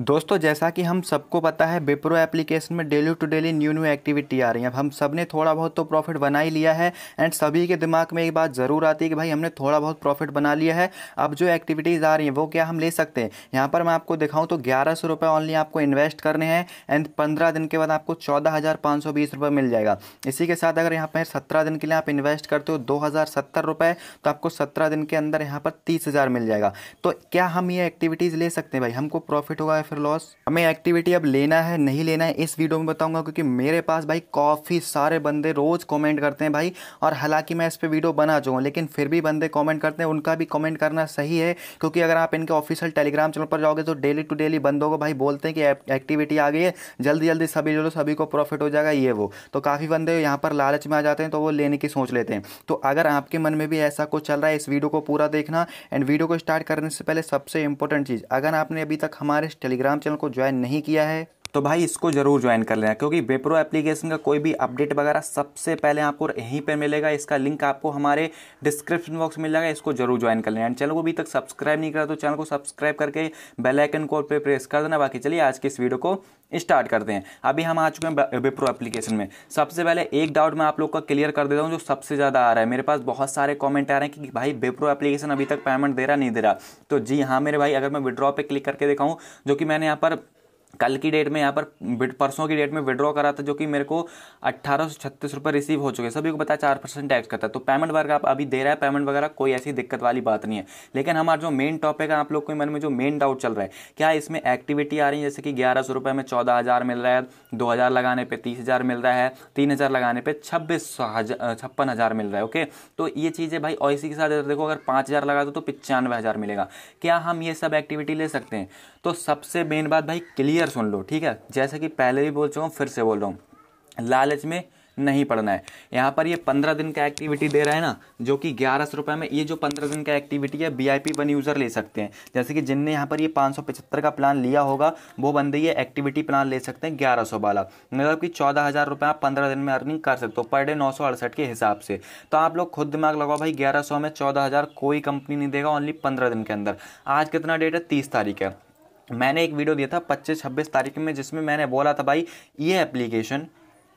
दोस्तों जैसा कि हम सबको पता है बिप्रो एप्लीकेशन में daily to daily new new activity आ रही है अब हम सब ने थोड़ा बहुत तो प्रॉफिट बना ही लिया है एंड सभी के दिमाग में एक बात ज़रूर आती है कि भाई हमने थोड़ा बहुत प्रॉफिट बना लिया है अब जो एक्टिविटीज़ आ रही हैं वो क्या हम ले सकते हैं यहाँ पर मैं आपको दिखाऊँ तो ग्यारह सौ रुपये ऑनली आपको इन्वेस्ट करने हैं एंड पंद्रह दिन के बाद आपको चौदह हज़ार पाँच सौ बीस रुपये मिल जाएगा इसी के साथ अगर यहाँ पर सत्रह दिन के लिए आप इन्वेस्ट करते हो दो हज़ार सत्तर रुपये तो आपको सत्रह दिन के अंदर यहाँ पर तीस हज़ार मिल जाएगा तो क्या हम ये एक्टिविटीज़ ले सकते हैं भाई हमको प्रॉफिट होगा फिर लॉस हमें एक्टिविटी अब लेना है नहीं लेना है इस वीडियो में बताऊंगा क्योंकि मेरे पास भाई काफ़ी सारे बंदे रोज़ कमेंट करते हैं भाई और हालांकि मैं इस पर वीडियो बना चुका हूँ लेकिन फिर भी बंदे कमेंट करते हैं उनका भी कमेंट करना सही है क्योंकि अगर आप इनके ऑफिशियल टेलीग्राम चैनल पर जाओगे तो डेली टू डेली बंदों को भाई बोलते हैं कि एक्टिविटी आ गई है जल्दी जल्दी सभी जो सभी को प्रॉफिट हो जाएगा ये वो तो काफ़ी बंदे यहाँ पर लालच में आ जाते हैं तो वो लेने की सोच लेते हैं तो अगर आपके मन में भी ऐसा कुछ चल रहा है इस वीडियो को पूरा देखना एंड वीडियो को स्टार्ट करने से पहले सबसे इंपॉर्टेंट चीज़ अगर आपने अभी तक हमारे टेलीग्राम टेलीग्राम चैनल को ज्वाइन नहीं किया है तो भाई इसको ज़रूर ज्वाइन कर लेना क्योंकि वेप्रो एप्लीकेशन का कोई भी अपडेट वगैरह सबसे पहले आपको यहीं पर मिलेगा इसका लिंक आपको हमारे डिस्क्रिप्शन बॉक्स में मिलेगा इसको जरूर ज्वाइन कर लेना एंड चैनल को अभी तक सब्सक्राइब नहीं करा तो चैनल को सब्सक्राइब करके बेल आइकन को पे प्रेस कर देना बाकी चलिए आज की इस वीडियो को स्टार्ट करते हैं अभी हम आ चुके हैं विप्रो एप्लीकेशन में सबसे पहले एक डाउट मैं आप लोग का क्लियर कर देता हूँ जो सबसे ज़्यादा आ रहा है मेरे पास बहुत सारे कमेंट आ रहे हैं कि भाई विप्रो एप्लीकेशन अभी तक पेमेंट दे रहा नहीं दे रहा तो जी हाँ मेरे भाई अगर मैं विड्रॉ पे क्लिक करके देखाऊँ जो कि मैंने यहाँ पर कल की डेट में यहाँ पर परसों की डेट में विड्रॉ करा था जो कि मेरे को अट्ठारह सौ छत्तीस रुपये रिसीव हो चुके हैं सभी को बताया चार परसेंट टैक्स करता है तो पेमेंट वगैरह आप अभी दे रहा है पेमेंट वगैरह कोई ऐसी दिक्कत वाली बात नहीं है लेकिन हमारा जो मेन टॉपिक है आप लोग के मन में जो मेन डाउट चल रहा है क्या इसमें एक्टिविटी आ रही है जैसे कि ग्यारह सौ रुपये में चौदह हज़ार मिल रहा है दो हज़ार लगाने पर तीस हज़ार मिल रहा है तीन हज़ार लगाने पर छब्बीस हज़ार छप्पन हज़ार मिल रहा है ओके तो ये चीज़ें भाई और इसी के साथ देखो अगर पाँच हज़ार लगा दो तो पचानवे हज़ार मिलेगा क्या हम ये सब एक्टिविटी ले सकते हैं तो सबसे मेन बात भाई क्लियर सुन लो ठीक है जैसे कि पहले भी बोल चुका हूँ फिर से बोल रहा हूँ लालच में नहीं पढ़ना है यहाँ पर ये पंद्रह दिन का एक्टिविटी दे रहा है ना जो कि ग्यारह सौ रुपये में ये जो पंद्रह दिन का एक्टिविटी है B I P one user ले सकते हैं जैसे कि जिनने यहाँ पर ये पाँच सौ पचहत्तर का प्लान लिया होगा वो बंदे ये एक्टिविटी प्लान ले सकते हैं ग्यारह सौ वाला मतलब कि चौदह हज़ार रुपये आप पंद्रह दिन में अर्निंग कर सकते हो पर डे नौ सौ अड़सठ के हिसाब से तो आप लोग खुद दिमाग लगाओ भाई ग्यारह सौ में चौदह हज़ार कोई कंपनी नहीं देगा ओनली पंद्रह दिन के अंदर आज कितना डेट है तीस तारीख है मैंने एक वीडियो दिया था पच्चीस छब्बीस तारीख में जिसमें मैंने बोला था भाई ये एप्लीकेशन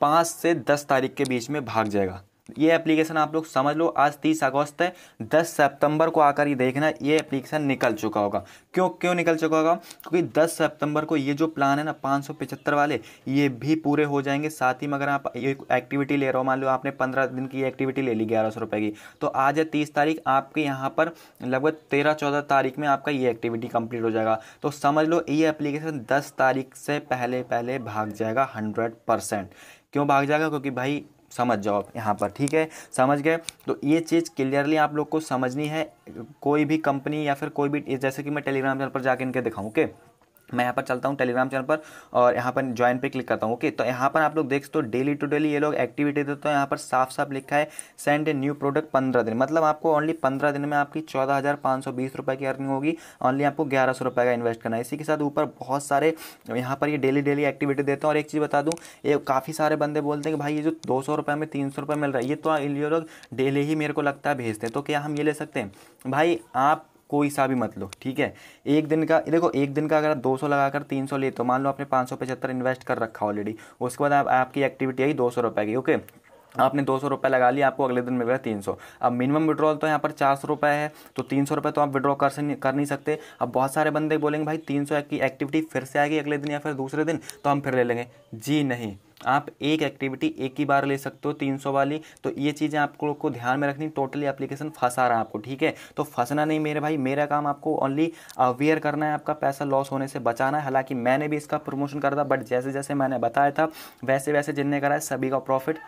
पाँच से दस तारीख के बीच में भाग जाएगा ये एप्लीकेशन आप लोग समझ लो आज तीस अगस्त है दस सितंबर को आकर ये देखना ये एप्लीकेशन निकल चुका होगा क्यों क्यों निकल चुका होगा क्योंकि दस सितंबर को ये जो प्लान है ना पाँच वाले ये भी पूरे हो जाएंगे साथ ही मगर आप ये एक्टिविटी ले रहे हो मान लो आपने पंद्रह दिन की ये एक्टिविटी ले ली ग्यारह सौ की तो आज है तीस तारीख आपके यहाँ पर लगभग तेरह चौदह तारीख में आपका ये एक्टिविटी कंप्लीट हो जाएगा तो समझ लो ये एप्लीकेशन दस तारीख से पहले पहले भाग जाएगा हंड्रेड परसेंट क्यों भाग जाएगा क्योंकि भाई समझ जाओ यहाँ पर ठीक है समझ गए तो ये चीज़ क्लियरली आप लोग को समझनी है कोई भी कंपनी या फिर कोई भी जैसे कि मैं टेलीग्राम चैनल पर जाकर इनके दिखाऊँ ओके मैं यहाँ पर चलता हूँ टेलीग्राम चैनल पर और यहाँ पर ज्वाइन पे क्लिक करता हूँ ओके तो यहाँ पर आप लोग देख सकते हो डेली टू डेली ये लोग एक्टिविटी देते हैं यहाँ पर साफ साफ लिखा है सेंड ए न्यू प्रोडक्ट पंद्रह दिन मतलब आपको ओनली पंद्रह दिन में आपकी चौदह हज़ार पाँच सौ बीस रुपये की अर्निंग होगी ओनली आपको ग्यारह सौ रुपये का इन्वेस्ट करना है इसी के साथ ऊपर बहुत सारे यहाँ पर ये डेली डेली एक्टिविटी देते हैं और एक चीज़ बता दूँ ये काफ़ी सारे बंदे बोलते हैं कि भाई ये जो दो सौ रुपये में तीन सौ रुपये मिल रहा है ये तो ये लोग डेली ही मेरे को लगता है भेजते हैं तो क्या हम ये ले सकते हैं भाई आप कोई सा भी मत लो ठीक है एक दिन का देखो एक दिन का अगर आप दो सौ लगाकर तीन सौ ले तो मान लो आपने पाँच सौ पचहत्तर इन्वेस्ट कर रखा ऑलरेडी उसके बाद आप आपकी एक्टिविटी आई दो सौ रुपए की ओके आपने दो सौ रुपये लगा लिया आपको अगले दिन मिल गया तीन सौ अब मिनिमम विड्रॉल तो यहाँ पर चार सौ रुपये है तो तीन सौ रुपये तो आप विड्रॉ कर कर नहीं सकते अब बहुत सारे बंदे बोलेंगे भाई तीन सौ की एक्टिविटी फिर से आएगी अगले दिन या फिर दूसरे दिन तो हम फिर ले लेंगे जी नहीं आप एक एक्टिविटी एक ही बार ले सकते हो 300 वाली तो ये चीज़ें आपको को ध्यान में रखनी टोटली एप्लीकेशन फंसा रहा है आपको ठीक है तो फंसना नहीं मेरे भाई मेरा काम आपको ओनली अवेयर करना है आपका पैसा लॉस होने से बचाना है हालांकि मैंने भी इसका प्रमोशन करा था बट जैसे जैसे मैंने बताया था वैसे वैसे जिनने करा है सभी का प्रॉफिट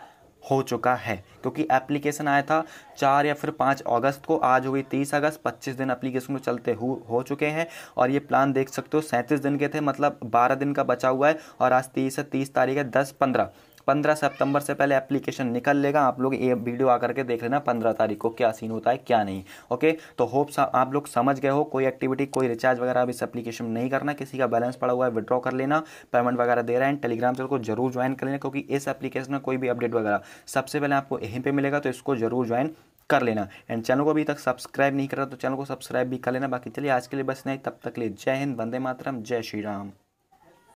हो चुका है क्योंकि एप्लीकेशन आया था चार या फिर पाँच अगस्त को आज हो गई तीस अगस्त पच्चीस दिन एप्लीकेशन को चलते हु, हो चुके हैं और ये प्लान देख सकते हो सैंतीस दिन के थे मतलब बारह दिन का बचा हुआ है और आज तीस से तीस तारीख है दस पंद्रह पंद्रह सितंबर से पहले एप्लीकेशन निकल लेगा आप लोग ये वीडियो आकर के देख लेना पंद्रह तारीख को क्या सीन होता है क्या नहीं ओके तो होप आप लोग समझ गए हो कोई एक्टिविटी कोई रिचार्ज वगैरह अब इस एप्लीकेशन नहीं करना किसी का बैलेंस पड़ा हुआ है विड्रॉ कर लेना पेमेंट वगैरह दे रहा है टेलीग्राम चैनल को जरूर ज्वाइन कर लेना क्योंकि इस एप्लीकेशन में कोई भी अपडेट वगैरह सबसे पहले आपको यहीं पर मिलेगा तो इसको जरूर ज्वाइन कर लेना एंड चैनल को अभी तक सब्सक्राइब नहीं करा तो चैनल को सब्सक्राइब भी कर लेना बाकी चलिए आज के लिए बस नहीं तब तक लिए जय हिंद वंदे मातरम जय श्री राम